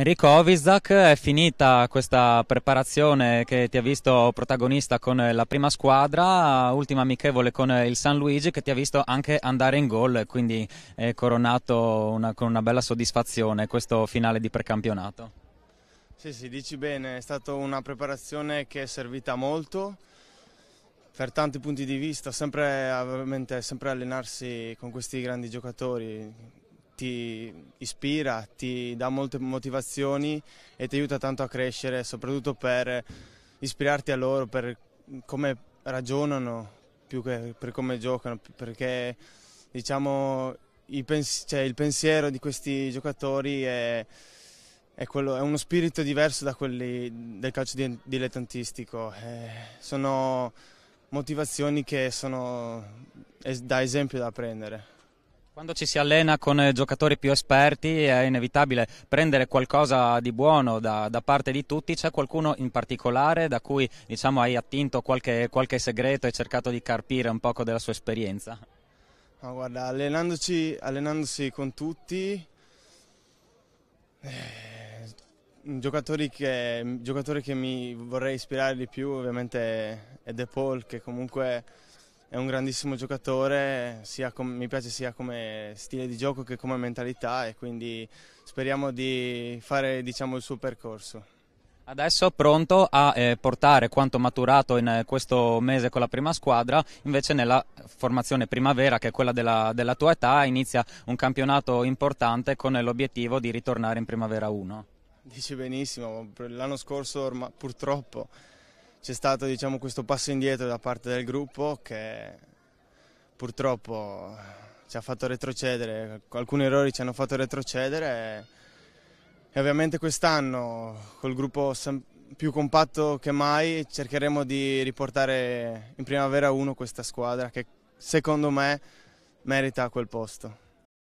Enrico Ovizak, è finita questa preparazione che ti ha visto protagonista con la prima squadra, ultima amichevole con il San Luigi che ti ha visto anche andare in gol, e quindi è coronato una, con una bella soddisfazione questo finale di precampionato. Sì, sì, dici bene, è stata una preparazione che è servita molto per tanti punti di vista, sempre, sempre allenarsi con questi grandi giocatori, ti ispira, ti dà molte motivazioni e ti aiuta tanto a crescere, soprattutto per ispirarti a loro, per come ragionano più che per come giocano, perché diciamo pens cioè, il pensiero di questi giocatori è, è, quello, è, uno spirito diverso da quelli del calcio dilettantistico. Eh, sono motivazioni che sono es da esempio da prendere. Quando ci si allena con eh, giocatori più esperti è inevitabile prendere qualcosa di buono da, da parte di tutti. C'è qualcuno in particolare da cui diciamo, hai attinto qualche, qualche segreto e cercato di carpire un poco della sua esperienza? No, guarda, allenandosi con tutti, eh, giocatori giocatore che mi vorrei ispirare di più ovviamente è De Paul che comunque è un grandissimo giocatore, com, mi piace sia come stile di gioco che come mentalità e quindi speriamo di fare diciamo, il suo percorso. Adesso pronto a eh, portare quanto maturato in eh, questo mese con la prima squadra, invece nella formazione primavera, che è quella della, della tua età, inizia un campionato importante con l'obiettivo di ritornare in primavera 1. Dici benissimo, l'anno scorso ormai, purtroppo c'è stato diciamo, questo passo indietro da parte del gruppo che purtroppo ci ha fatto retrocedere, alcuni errori ci hanno fatto retrocedere e, e ovviamente quest'anno col gruppo più compatto che mai cercheremo di riportare in primavera 1 questa squadra che secondo me merita quel posto.